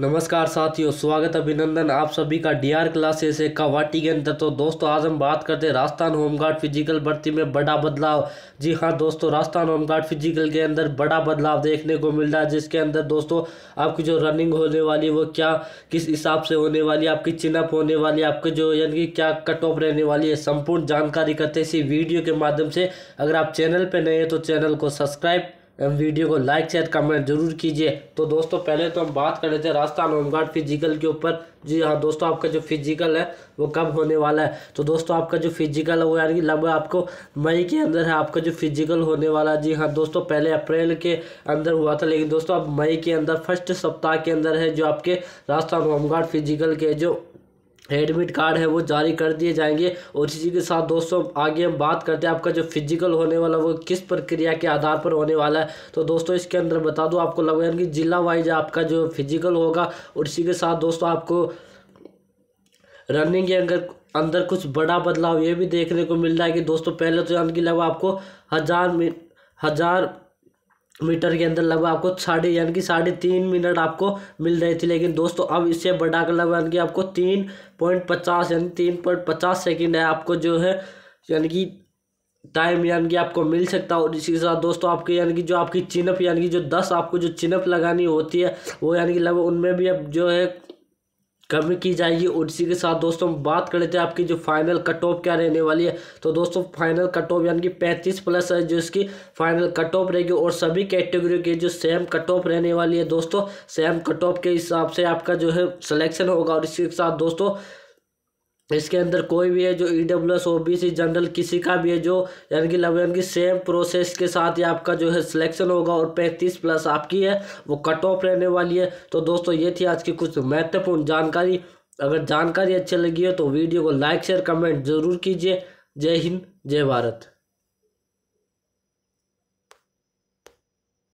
नमस्कार साथियों स्वागत अभिनंदन आप सभी का डी आर क्लासेस एक के अंदर तो दोस्तों आज हम बात करते हैं राजस्थान होमगार्ड फिजिकल भर्ती में बड़ा बदलाव जी हाँ दोस्तों राजस्थान होमगार्ड फिजिकल के अंदर बड़ा बदलाव देखने को मिल रहा है जिसके अंदर दोस्तों आपकी जो रनिंग होने वाली वो क्या किस हिसाब से होने वाली आपकी चिनअप होने वाली आपके जो यानी कि क्या कट ऑफ रहने वाली है संपूर्ण जानकारी करते इसी वीडियो के माध्यम से अगर आप चैनल पर नए हैं तो चैनल को सब्सक्राइब वीडियो को लाइक शेयर कमेंट जरूर कीजिए तो दोस्तों पहले तो हम बात कर रहे थे राजस्थान होमगार्ड फिजिकल के ऊपर जी हाँ दोस्तों आपका जो फिजिकल है वो कब होने वाला है तो दोस्तों आपका जो फिजिकल है वो यानी कि लगभग आपको मई के अंदर है आपका जो फिजिकल होने वाला जी हाँ दोस्तों पहले अप्रैल के अंदर हुआ था लेकिन दोस्तों अब मई के अंदर फर्स्ट सप्ताह के अंदर है जो आपके राजस्थान होमगार्ड फिजिकल के जो एडमिट कार्ड है वो जारी कर दिए जाएंगे और इसी के साथ दोस्तों आगे हम बात करते हैं आपका जो फिजिकल होने वाला वो किस प्रक्रिया के आधार पर होने वाला है तो दोस्तों इसके अंदर बता दूँ आपको लगभग यानी कि जिला वाइज आपका जो फिजिकल होगा और इसी के साथ दोस्तों आपको रनिंग के अंदर अंदर कुछ बड़ा बदलाव ये भी देखने को मिल रहा है कि दोस्तों पहले तो यानी कि लगभग आपको हज़ार हज़ार मीटर के अंदर लगभग आपको साढ़े यानी कि साढ़े तीन मिनट आपको मिल रही थी लेकिन दोस्तों अब इससे बढ़ाकर लगभग यानी कि आपको तीन पॉइंट पचास यानी तीन पॉइंट पचास सेकेंड है आपको जो है यानी कि टाइम यानी कि आपको मिल सकता है और इसी के साथ दोस्तों आपके यानी कि जो आपकी चिनअप यानी कि जो दस आपको जो चिनअप लगानी होती है वो यानी कि लगभग उनमें भी अब जो है कम की जाएगी और इसी के साथ दोस्तों हम बात कर लेते हैं आपकी जो फाइनल कट ऑफ क्या रहने वाली है तो दोस्तों फाइनल कट ऑफ यानी कि पैंतीस प्लस है जो इसकी फाइनल कट ऑफ रहेगी और सभी कैटेगरी के जो सेम कट ऑफ रहने वाली है दोस्तों सेम कट ऑफ के हिसाब से आपका जो है सिलेक्शन होगा और इसी के साथ दोस्तों इसके अंदर कोई भी है जो E W S O B C general किसी का भी है जो यानी कि यानी कि सेम प्रोसेस के साथ ही आपका जो है सिलेक्शन होगा और पैंतीस प्लस आपकी है वो कट ऑफ रहने वाली है तो दोस्तों ये थी आज की कुछ महत्वपूर्ण जानकारी अगर जानकारी अच्छी लगी हो तो वीडियो को लाइक शेयर कमेंट जरूर कीजिए जय हिंद जय भारत